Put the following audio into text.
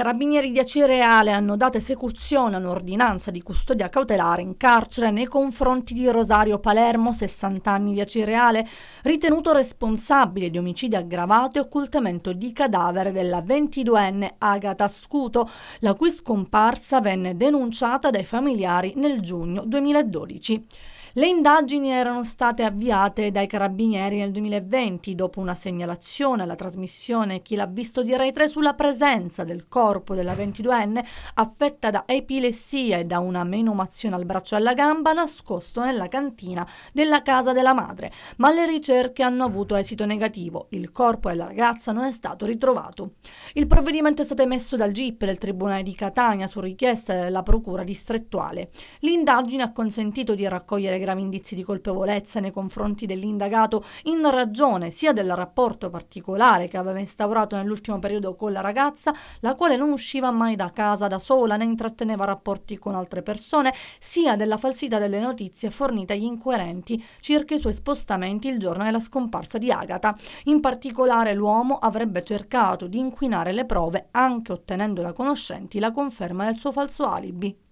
Carabinieri di Acireale hanno dato esecuzione a un'ordinanza di custodia cautelare in carcere nei confronti di Rosario Palermo, 60 anni di Acireale, ritenuto responsabile di omicidio aggravato e occultamento di cadavere della 22enne Agata Scuto, la cui scomparsa venne denunciata dai familiari nel giugno 2012. Le indagini erano state avviate dai carabinieri nel 2020 dopo una segnalazione alla trasmissione Chi l'ha visto di Rai 3 sulla presenza del corpo della 22enne affetta da epilessia e da una menomazione al braccio e alla gamba nascosto nella cantina della casa della madre, ma le ricerche hanno avuto esito negativo. Il corpo della ragazza non è stato ritrovato. Il provvedimento è stato emesso dal GIP del Tribunale di Catania su richiesta della Procura distrettuale. L'indagine ha consentito di raccogliere gravi indizi di colpevolezza nei confronti dell'indagato in ragione sia del rapporto particolare che aveva instaurato nell'ultimo periodo con la ragazza, la quale non usciva mai da casa da sola né intratteneva rapporti con altre persone, sia della falsità delle notizie fornite agli inquirenti circa i suoi spostamenti il giorno della scomparsa di Agata. In particolare l'uomo avrebbe cercato di inquinare le prove anche ottenendo da conoscenti la conferma del suo falso alibi.